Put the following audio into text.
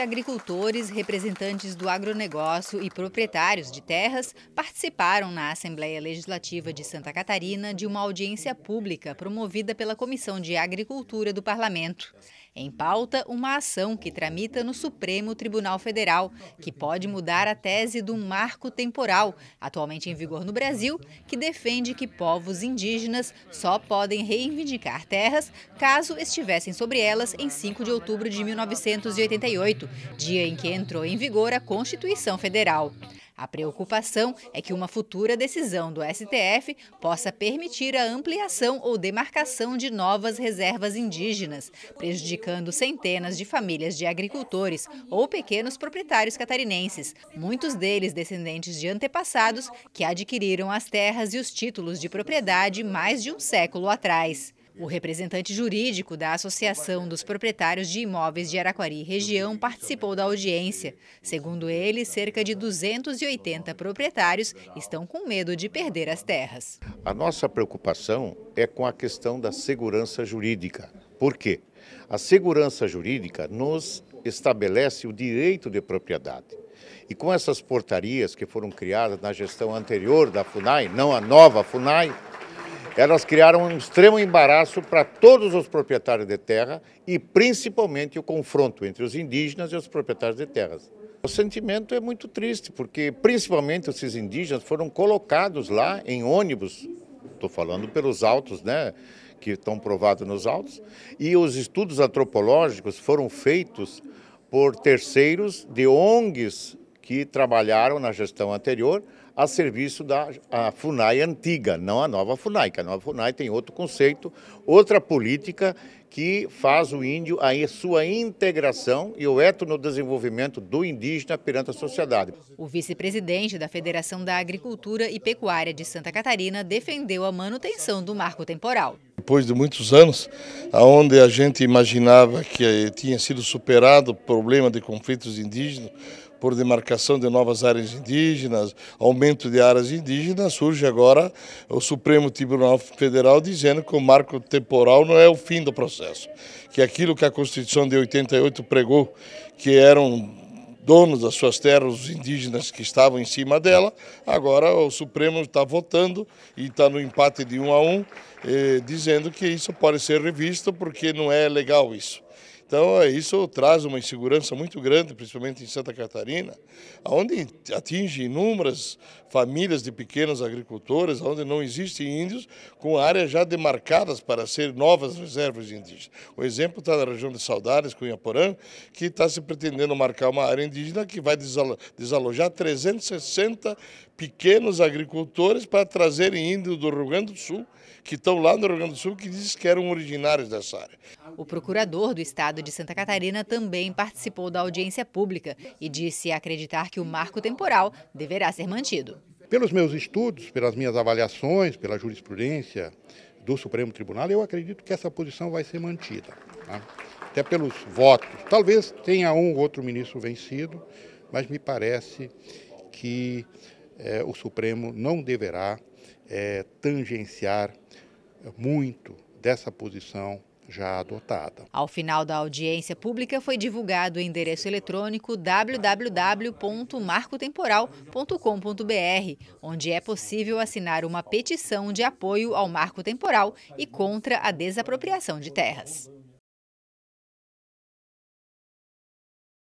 agricultores, representantes do agronegócio e proprietários de terras participaram na Assembleia Legislativa de Santa Catarina de uma audiência pública promovida pela Comissão de Agricultura do Parlamento. Em pauta, uma ação que tramita no Supremo Tribunal Federal, que pode mudar a tese do marco temporal, atualmente em vigor no Brasil, que defende que povos indígenas só podem reivindicar terras caso estivessem sobre elas em 5 de outubro de 1988, dia em que entrou em vigor a Constituição Federal. A preocupação é que uma futura decisão do STF possa permitir a ampliação ou demarcação de novas reservas indígenas, prejudicando centenas de famílias de agricultores ou pequenos proprietários catarinenses, muitos deles descendentes de antepassados que adquiriram as terras e os títulos de propriedade mais de um século atrás. O representante jurídico da Associação dos Proprietários de Imóveis de Araquari Região participou da audiência. Segundo ele, cerca de 280 proprietários estão com medo de perder as terras. A nossa preocupação é com a questão da segurança jurídica. Por quê? A segurança jurídica nos estabelece o direito de propriedade. E com essas portarias que foram criadas na gestão anterior da FUNAI, não a nova FUNAI, elas é, criaram um extremo embaraço para todos os proprietários de terra e principalmente o confronto entre os indígenas e os proprietários de terras. O sentimento é muito triste, porque principalmente esses indígenas foram colocados lá em ônibus, estou falando pelos autos, né, que estão provados nos autos, e os estudos antropológicos foram feitos por terceiros de ONGs que trabalharam na gestão anterior a serviço da a FUNAI antiga, não a nova FUNAI, que a nova FUNAI tem outro conceito, outra política que faz o índio a sua integração e o etnodesenvolvimento do indígena perante a sociedade. O vice-presidente da Federação da Agricultura e Pecuária de Santa Catarina defendeu a manutenção do marco temporal. Depois de muitos anos, onde a gente imaginava que eh, tinha sido superado o problema de conflitos indígenas, por demarcação de novas áreas indígenas, aumento de áreas indígenas, surge agora o Supremo Tribunal Federal dizendo que o marco temporal não é o fim do processo, que aquilo que a Constituição de 88 pregou, que eram donos das suas terras, os indígenas que estavam em cima dela. Agora o Supremo está votando e está no empate de um a um, eh, dizendo que isso pode ser revisto porque não é legal isso. Então, é, isso traz uma insegurança muito grande, principalmente em Santa Catarina, onde atinge inúmeras famílias de pequenos agricultores, onde não existem índios, com áreas já demarcadas para ser novas reservas indígenas. O exemplo está na região de Saudades, Cunhaporã, que está se pretendendo marcar uma área indígena que vai desalojar 360 pequenos agricultores para trazerem índios do Rio Grande do Sul, que estão lá no Rio Grande do Sul, que dizem que eram originários dessa área. O procurador do Estado Estado de Santa Catarina também participou da audiência pública e disse acreditar que o marco temporal deverá ser mantido. Pelos meus estudos, pelas minhas avaliações, pela jurisprudência do Supremo Tribunal, eu acredito que essa posição vai ser mantida. Tá? Até pelos votos. Talvez tenha um ou outro ministro vencido, mas me parece que eh, o Supremo não deverá eh, tangenciar muito dessa posição já adotada. Ao final da audiência pública foi divulgado o endereço eletrônico www.marcotemporal.com.br, onde é possível assinar uma petição de apoio ao marco temporal e contra a desapropriação de terras.